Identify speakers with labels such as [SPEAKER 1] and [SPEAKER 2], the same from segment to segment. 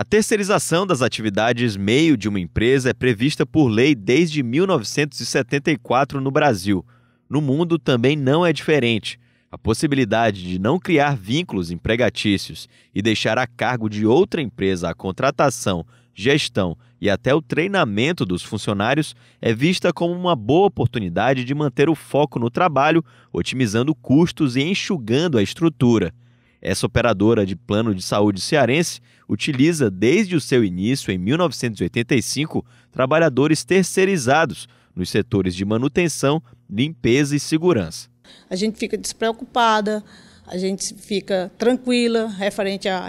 [SPEAKER 1] A terceirização das atividades meio de uma empresa é prevista por lei desde 1974 no Brasil. No mundo também não é diferente. A possibilidade de não criar vínculos empregatícios e deixar a cargo de outra empresa a contratação, gestão e até o treinamento dos funcionários é vista como uma boa oportunidade de manter o foco no trabalho, otimizando custos e enxugando a estrutura. Essa operadora de plano de saúde cearense utiliza desde o seu início, em 1985, trabalhadores terceirizados nos setores de manutenção, limpeza e segurança.
[SPEAKER 2] A gente fica despreocupada, a gente fica tranquila referente à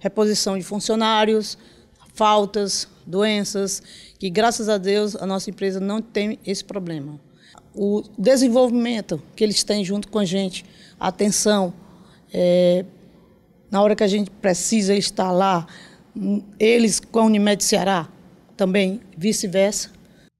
[SPEAKER 2] reposição de funcionários, faltas, doenças, que graças a Deus a nossa empresa não tem esse problema. O desenvolvimento que eles têm junto com a gente, a atenção, é, na hora que a gente precisa estar lá, eles com a Unimed Ceará, também vice-versa.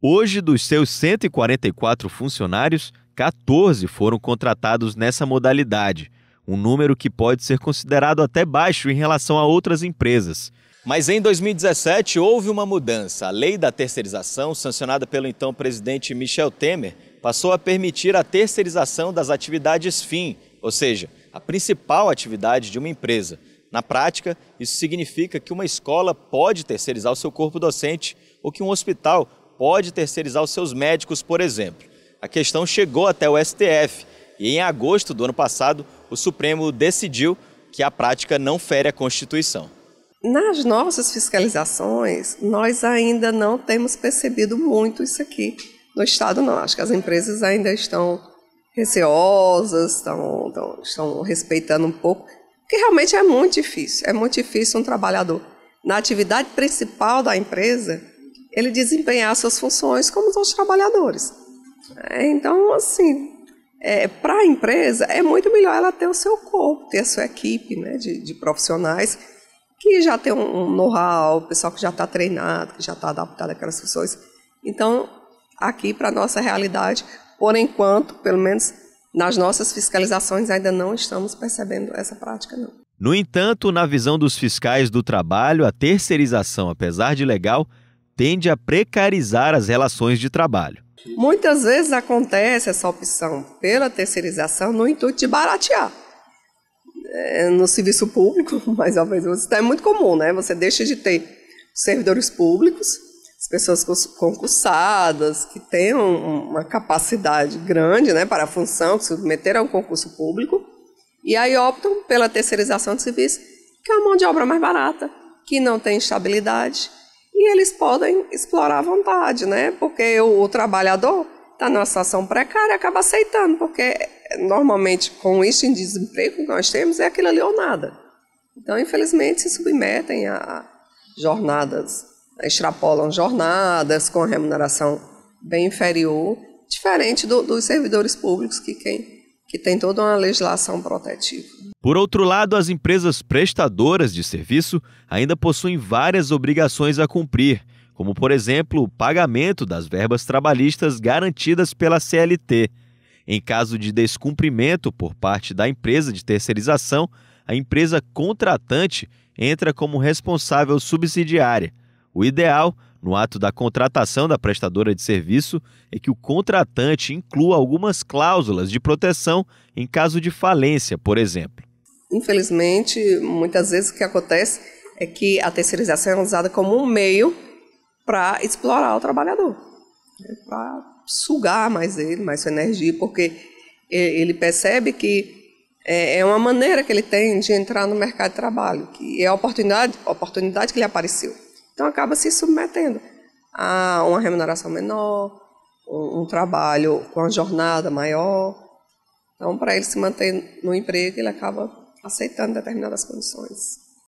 [SPEAKER 1] Hoje, dos seus 144 funcionários, 14 foram contratados nessa modalidade, um número que pode ser considerado até baixo em relação a outras empresas. Mas em 2017 houve uma mudança. A lei da terceirização, sancionada pelo então presidente Michel Temer, passou a permitir a terceirização das atividades fim, ou seja, a principal atividade de uma empresa. Na prática, isso significa que uma escola pode terceirizar o seu corpo docente ou que um hospital pode terceirizar os seus médicos, por exemplo. A questão chegou até o STF e, em agosto do ano passado, o Supremo decidiu que a prática não fere a Constituição.
[SPEAKER 2] Nas nossas fiscalizações, nós ainda não temos percebido muito isso aqui no Estado, não. Acho que as empresas ainda estão receosas, estão, estão, estão respeitando um pouco, porque realmente é muito difícil. É muito difícil um trabalhador, na atividade principal da empresa, ele desempenhar suas funções como os outros trabalhadores. É, então, assim, é, para a empresa é muito melhor ela ter o seu corpo, ter a sua equipe né, de, de profissionais que já tem um, um know-how, pessoal que já está treinado, que já está adaptado àquelas funções. Então, aqui para nossa realidade, por enquanto, pelo menos nas nossas fiscalizações, ainda não estamos percebendo essa prática, não.
[SPEAKER 1] No entanto, na visão dos fiscais do trabalho, a terceirização, apesar de legal, tende a precarizar as relações de trabalho.
[SPEAKER 2] Muitas vezes acontece essa opção pela terceirização no intuito de baratear. É, no serviço público, mais ou menos, isso é muito comum, né? Você deixa de ter servidores públicos as pessoas concursadas, que tenham uma capacidade grande né, para a função, que se submeteram a um concurso público, e aí optam pela terceirização de serviço, que é uma mão de obra mais barata, que não tem estabilidade, e eles podem explorar à vontade, né? porque o, o trabalhador está numa situação precária acaba aceitando, porque eh, normalmente com em desemprego que nós temos é aquilo ali ou nada. Então, infelizmente, se submetem a jornadas extrapolam jornadas com remuneração bem inferior, diferente do, dos servidores públicos que, quem, que tem toda uma legislação protetiva.
[SPEAKER 1] Por outro lado, as empresas prestadoras de serviço ainda possuem várias obrigações a cumprir, como, por exemplo, o pagamento das verbas trabalhistas garantidas pela CLT. Em caso de descumprimento por parte da empresa de terceirização, a empresa contratante entra como responsável subsidiária. O ideal, no ato da contratação da prestadora de serviço, é que o contratante inclua algumas cláusulas de proteção em caso de falência, por exemplo.
[SPEAKER 2] Infelizmente, muitas vezes o que acontece é que a terceirização é usada como um meio para explorar o trabalhador, né, para sugar mais ele, mais sua energia, porque ele percebe que é, é uma maneira que ele tem de entrar no mercado de trabalho, que é a oportunidade, a oportunidade que lhe apareceu. Então acaba se submetendo a uma remuneração menor, um, um trabalho com a jornada maior. Então, para ele se manter no emprego, ele acaba aceitando determinadas condições.